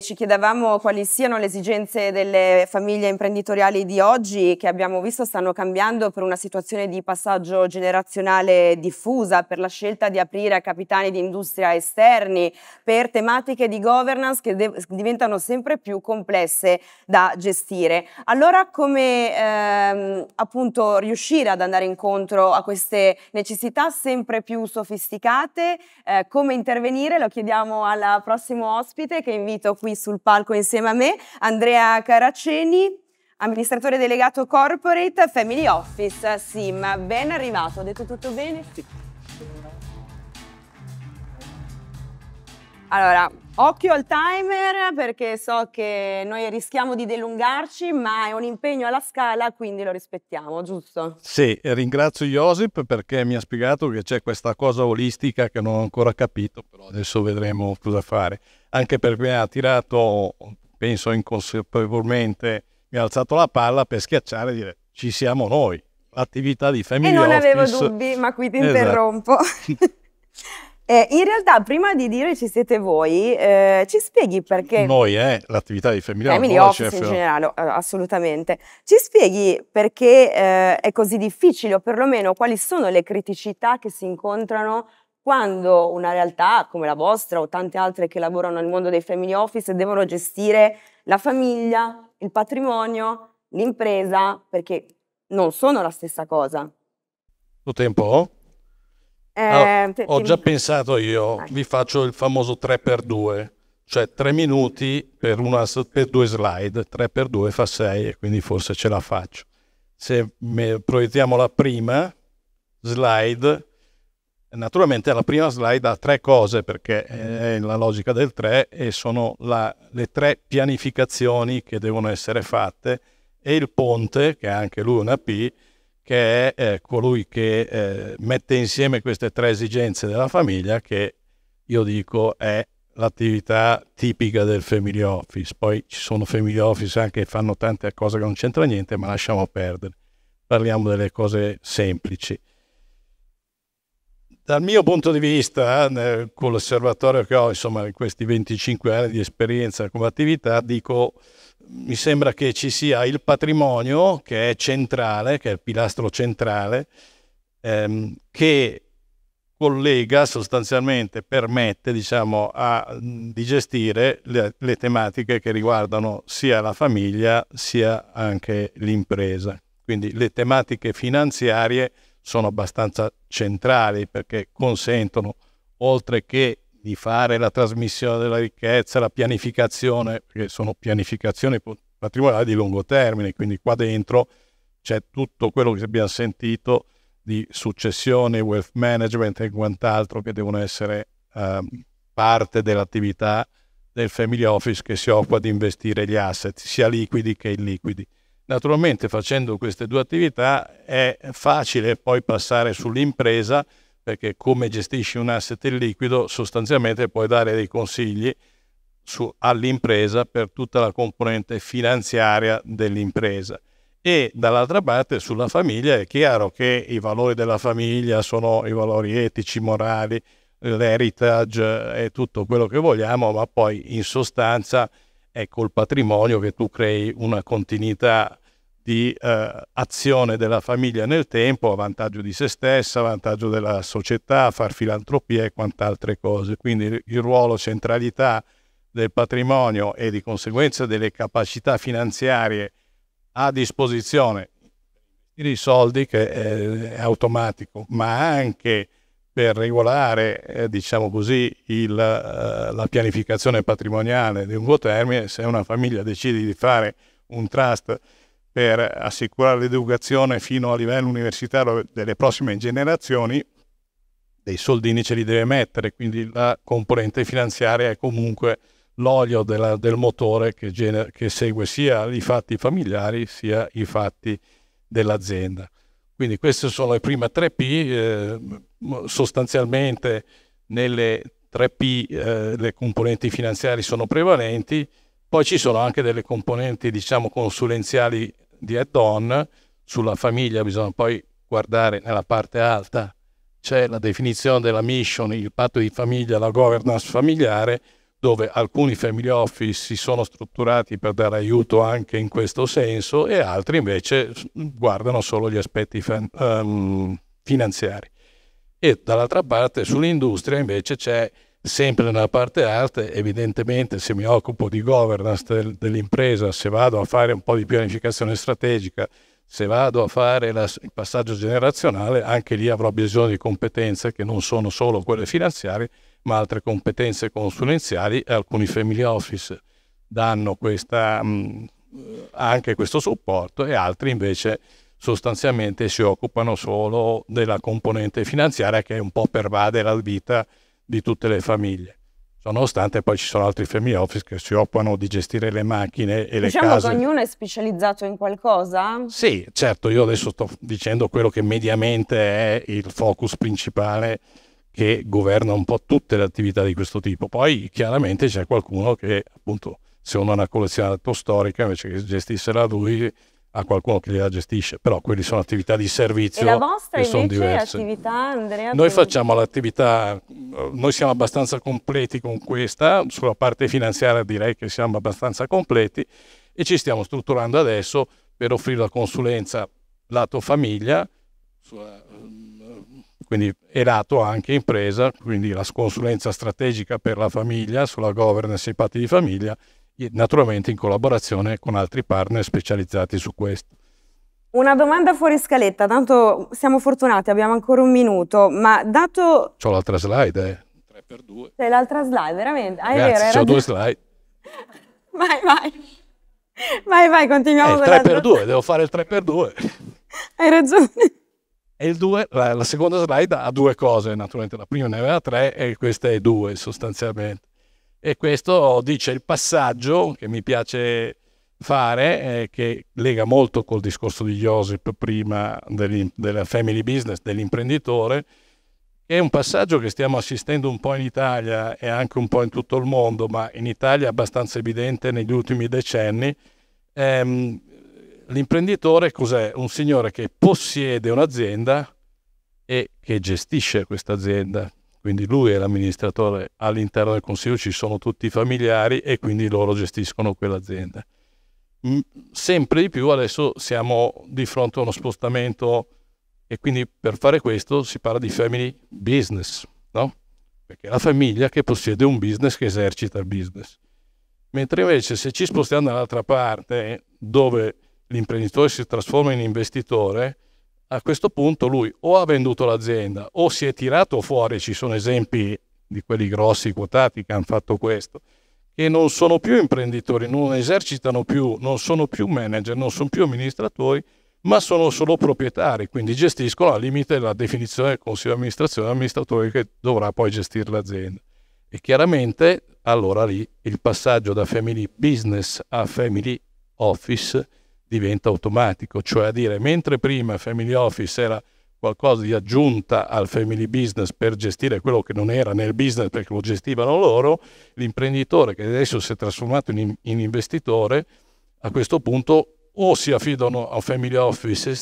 Ci chiedevamo quali siano le esigenze delle famiglie imprenditoriali di oggi che abbiamo visto stanno cambiando per una situazione di passaggio generazionale diffusa, per la scelta di aprire a capitani di industria esterni, per tematiche di governance che diventano sempre più complesse da gestire. Allora come ehm, appunto riuscire ad andare incontro a queste necessità sempre più sofisticate? Eh, come intervenire? Lo chiediamo al prossimo ospite che invito qui qui sul palco insieme a me, Andrea Caraceni, amministratore delegato corporate Family Office SIM. Ben arrivato, ho detto tutto bene? Sì. Allora, occhio al timer perché so che noi rischiamo di dilungarci, ma è un impegno alla scala, quindi lo rispettiamo, giusto? Sì, ringrazio Josip perché mi ha spiegato che c'è questa cosa olistica che non ho ancora capito, però adesso vedremo cosa fare. Anche perché mi ha tirato, penso inconsapevolmente, mi ha alzato la palla per schiacciare e dire ci siamo noi, attività di famiglia. E non office. avevo dubbi, ma qui ti esatto. interrompo. Eh, in realtà, prima di dire ci siete voi, eh, ci spieghi perché... Noi, eh, l'attività di Family Office. Family Office in generale, eh, assolutamente. Ci spieghi perché eh, è così difficile o perlomeno quali sono le criticità che si incontrano quando una realtà come la vostra o tante altre che lavorano nel mondo dei Family Office devono gestire la famiglia, il patrimonio, l'impresa, perché non sono la stessa cosa. Lo tempo? Allora, te, eh, ho già mi... pensato io, Vai. vi faccio il famoso 3x2, cioè 3 minuti per, una, per due slide, 3x2 fa 6 e quindi forse ce la faccio. Se proiettiamo la prima slide, naturalmente la prima slide ha tre cose perché è la logica del 3 e sono la, le tre pianificazioni che devono essere fatte e il ponte, che è anche lui una P, che è eh, colui che eh, mette insieme queste tre esigenze della famiglia che io dico è l'attività tipica del family office. Poi ci sono family office anche che fanno tante cose che non c'entra niente, ma lasciamo perdere. Parliamo delle cose semplici. Dal mio punto di vista, eh, con l'osservatorio che ho, insomma, in questi 25 anni di esperienza come attività, dico, mi sembra che ci sia il patrimonio che è centrale, che è il pilastro centrale, ehm, che collega sostanzialmente, permette diciamo, a, di gestire le, le tematiche che riguardano sia la famiglia sia anche l'impresa. Quindi le tematiche finanziarie sono abbastanza centrali perché consentono, oltre che di fare la trasmissione della ricchezza, la pianificazione, che sono pianificazioni patrimoniali di lungo termine, quindi qua dentro c'è tutto quello che abbiamo sentito di successione, wealth management e quant'altro che devono essere eh, parte dell'attività del family office che si occupa di investire gli asset, sia liquidi che illiquidi. Naturalmente facendo queste due attività è facile poi passare sull'impresa perché come gestisci un asset liquido sostanzialmente puoi dare dei consigli su, all'impresa per tutta la componente finanziaria dell'impresa. E dall'altra parte sulla famiglia è chiaro che i valori della famiglia sono i valori etici, morali, l'heritage eh, e tutto quello che vogliamo, ma poi in sostanza è col patrimonio che tu crei una continuità di eh, azione della famiglia nel tempo a vantaggio di se stessa, a vantaggio della società, a far filantropia e quant'altre cose. Quindi il ruolo centralità del patrimonio e di conseguenza delle capacità finanziarie a disposizione i soldi che è, eh, è automatico, ma anche per regolare, eh, diciamo così, il, eh, la pianificazione patrimoniale di lungo termine, se una famiglia decide di fare un trust per assicurare l'educazione fino a livello universitario delle prossime generazioni, dei soldini ce li deve mettere, quindi la componente finanziaria è comunque l'olio della, del motore che, gener- che segue sia i fatti familiari sia i fatti dell'azienda. Quindi queste sono le prime 3P, eh, sostanzialmente nelle 3P eh, le componenti finanziarie sono prevalenti, poi ci sono anche delle componenti diciamo consulenziali di add-on, sulla famiglia bisogna poi guardare nella parte alta, c'è la definizione della mission, il patto di famiglia, la governance familiare, dove alcuni family office si sono strutturati per dare aiuto anche in questo senso e altri invece guardano solo gli aspetti fan, um, finanziari. E dall'altra parte sull'industria invece c'è sempre nella parte arte, evidentemente se mi occupo di governance del, dell'impresa, se vado a fare un po' di pianificazione strategica, se vado a fare la, il passaggio generazionale, anche lì avrò bisogno di competenze che non sono solo quelle finanziarie, ma altre competenze consulenziali alcuni family office danno questa, mh, mm, anche questo supporto e altri invece sostanzialmente si occupano solo della componente finanziaria che è un po' pervade la vita di tutte le famiglie. Nonostante poi ci sono altri family office che si occupano di gestire le macchine e diciamo le case. Diciamo che ognuno è specializzato in qualcosa? Sì, certo, io adesso sto dicendo quello che mediamente è il focus principale che governa un po' tutte le attività di questo tipo. Poi chiaramente c'è qualcuno che appunto se uno ha una collezionato storica invece che gestissela lui a qualcuno che la gestisce, però quelle sono attività di servizio. E la vostra che invece attività, Andrea? Noi facciamo l'attività, noi siamo abbastanza completi con questa, sulla parte finanziaria direi che siamo abbastanza completi e ci stiamo strutturando adesso per offrire la consulenza lato famiglia, ehm, quindi è lato anche impresa, quindi la consulenza strategica per la famiglia, sulla governance e i patti di famiglia naturalmente in collaborazione con altri partner specializzati su questo. Una domanda fuori scaletta, tanto siamo fortunati, abbiamo ancora un minuto, ma dato... C'ho l'altra slide, eh. 3x2. C'è l'altra slide, veramente? Ah, Ragazzi, c'ho due slide. vai, vai. Vai, vai, continuiamo. È eh, il 3x2, devo fare il 3 per 2 Hai ragione. E il 2, la, la seconda slide ha due cose, naturalmente. La prima ne aveva tre e questa è due, sostanzialmente. E questo dice il passaggio che mi piace fare, eh, che lega molto col discorso di Josip prima della family business, dell'imprenditore, che è un passaggio che stiamo assistendo un po' in Italia e anche un po' in tutto il mondo, ma in Italia è abbastanza evidente negli ultimi decenni. Ehm, l'imprenditore cos'è? Un signore che possiede un'azienda e che gestisce questa azienda, quindi lui è l'amministratore, all'interno del consiglio ci sono tutti i familiari e quindi loro gestiscono quell'azienda. Sempre di più adesso siamo di fronte a uno spostamento e quindi per fare questo si parla di family business, no? Perché è la famiglia che possiede un business che esercita il business. Mentre invece se ci spostiamo dall'altra parte, dove l'imprenditore si trasforma in investitore, a questo punto lui o ha venduto l'azienda o si è tirato fuori, ci sono esempi di quelli grossi quotati che hanno fatto questo, che non sono più imprenditori, non esercitano più, non sono più manager, non sono più amministratori, ma sono solo proprietari, quindi gestiscono al limite la definizione del consiglio di amministrazione amministratore che dovrà poi gestire l'azienda. E chiaramente allora lì il passaggio da family business a family office diventa automatico, cioè a dire mentre prima Family Office era qualcosa di aggiunta al family business per gestire quello che non era nel business perché lo gestivano loro, l'imprenditore che adesso si è trasformato in, in investitore a questo punto o si affidano a un family office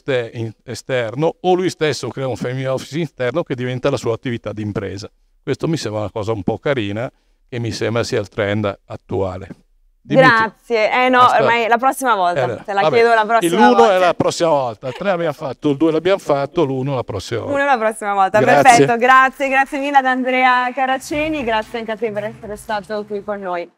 esterno o lui stesso crea un family office interno che diventa la sua attività di impresa. Questo mi sembra una cosa un po' carina che mi sembra sia il trend attuale. Grazie. Eh no, Aspetta. ormai la prossima volta, eh, te la Vabbè. chiedo la prossima volta. L'uno è la prossima volta, tre l'abbiamo fatto, il due l'abbiamo fatto, l'uno la prossima volta. L'uno la prossima volta, grazie. perfetto. Grazie, grazie mille ad Andrea Caraceni, grazie anche a te per essere stato qui con noi.